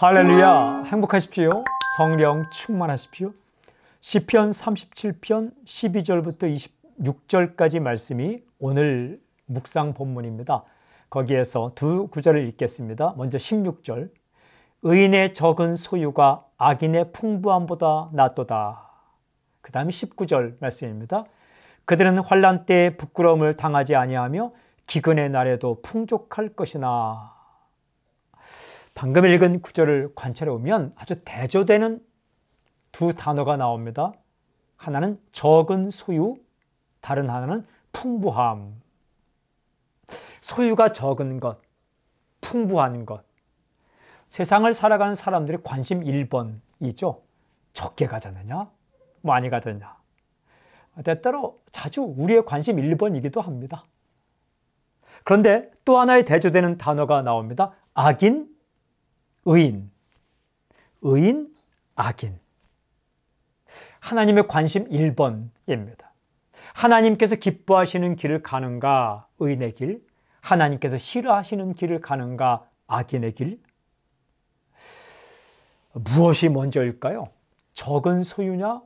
할렐루야 행복하십시오 성령 충만하십시오 시편 37편 12절부터 26절까지 말씀이 오늘 묵상 본문입니다 거기에서 두 구절을 읽겠습니다 먼저 16절 의인의 적은 소유가 악인의 풍부함보다 낫도다 그다음 19절 말씀입니다 그들은 환란 때 부끄러움을 당하지 아니하며 기근의 날에도 풍족할 것이나 방금 읽은 구절을 관찰해 보면 아주 대조되는 두 단어가 나옵니다. 하나는 적은 소유, 다른 하나는 풍부함. 소유가 적은 것, 풍부한 것. 세상을 살아가는 사람들의 관심 1번이죠. 적게 가자느냐, 많이 가느냐. 때때로 자주 우리의 관심 1번이기도 합니다. 그런데 또 하나의 대조되는 단어가 나옵니다. 악인 의인, 의인, 악인. 하나님의 관심 1번입니다. 하나님께서 기뻐하시는 길을 가는가, 의인의 길, 하나님께서 싫어하시는 길을 가는가, 악인의 길? 무엇이 먼저일까요? 적은 소유냐,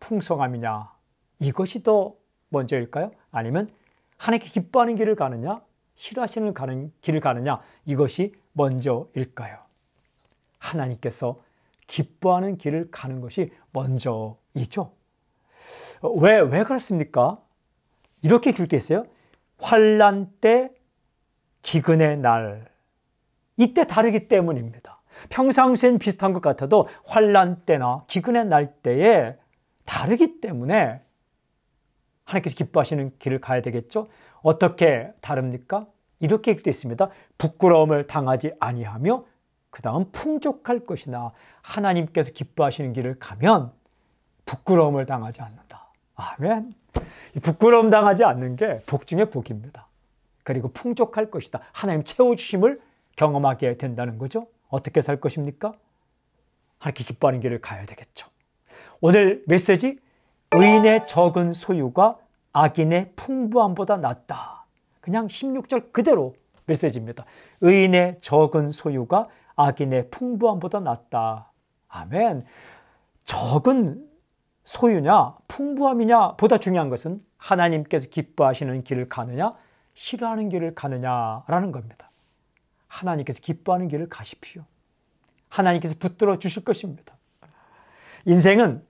풍성함이냐? 이것이 더 먼저일까요? 아니면 하나님께 기뻐하는 길을 가느냐, 싫어하시는 길을 가느냐? 이것이 먼저일까요? 하나님께서 기뻐하는 길을 가는 것이 먼저이죠. 어, 왜, 왜 그렇습니까? 이렇게 길게 있어요. 환란 때, 기근의 날. 이때 다르기 때문입니다. 평상시엔 비슷한 것 같아도 환란 때나 기근의 날 때에 다르기 때문에 하나님께서 기뻐하시는 길을 가야 되겠죠. 어떻게 다릅니까? 이렇게 되 있습니다. 부끄러움을 당하지 아니하며 그 다음 풍족할 것이나 하나님께서 기뻐하시는 길을 가면 부끄러움을 당하지 않는다. 아멘. 부끄러움 당하지 않는 게 복 중의 복입니다. 그리고 풍족할 것이다. 하나님 채워주심을 경험하게 된다는 거죠. 어떻게 살 것입니까? 하나님께 기뻐하는 길을 가야 되겠죠. 오늘 메시지 의인의 적은 소유가 악인의 풍부함보다 낫다. 그냥 16절 그대로 메시지입니다. 의인의 적은 소유가 악인의 풍부함보다 낫다. 아멘. 적은 소유냐, 풍부함이냐 보다 중요한 것은 하나님께서 기뻐하시는 길을 가느냐, 싫어하는 길을 가느냐라는 겁니다. 하나님께서 기뻐하는 길을 가십시오. 하나님께서 붙들어 주실 것입니다. 인생은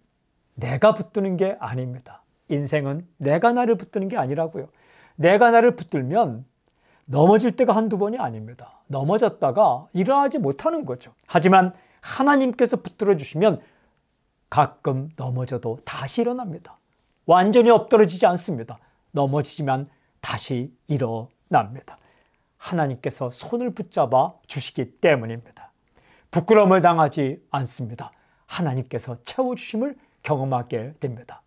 내가 붙드는 게 아닙니다. 인생은 내가 나를 붙드는 게 아니라고요. 내가 나를 붙들면 넘어질 때가 한두 번이 아닙니다. 넘어졌다가 일어나지 못하는 거죠. 하지만 하나님께서 붙들어 주시면 가끔 넘어져도 다시 일어납니다. 완전히 엎드러지지 않습니다. 넘어지지만 다시 일어납니다. 하나님께서 손을 붙잡아 주시기 때문입니다. 부끄러움을 당하지 않습니다. 하나님께서 채워주심을 경험하게 됩니다.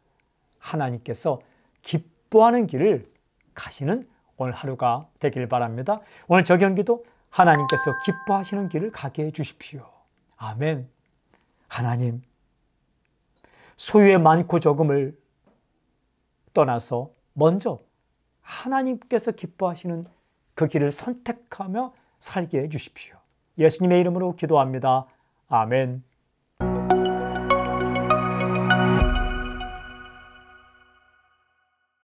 하나님께서 기뻐하는 길을 가시는 오늘 하루가 되길 바랍니다. 오늘 저 경기도 하나님께서 기뻐하시는 길을 가게 해 주십시오. 아멘. 하나님, 소유의 많고 적음을 떠나서 먼저 하나님께서 기뻐하시는 그 길을 선택하며 살게 해 주십시오. 예수님의 이름으로 기도합니다. 아멘.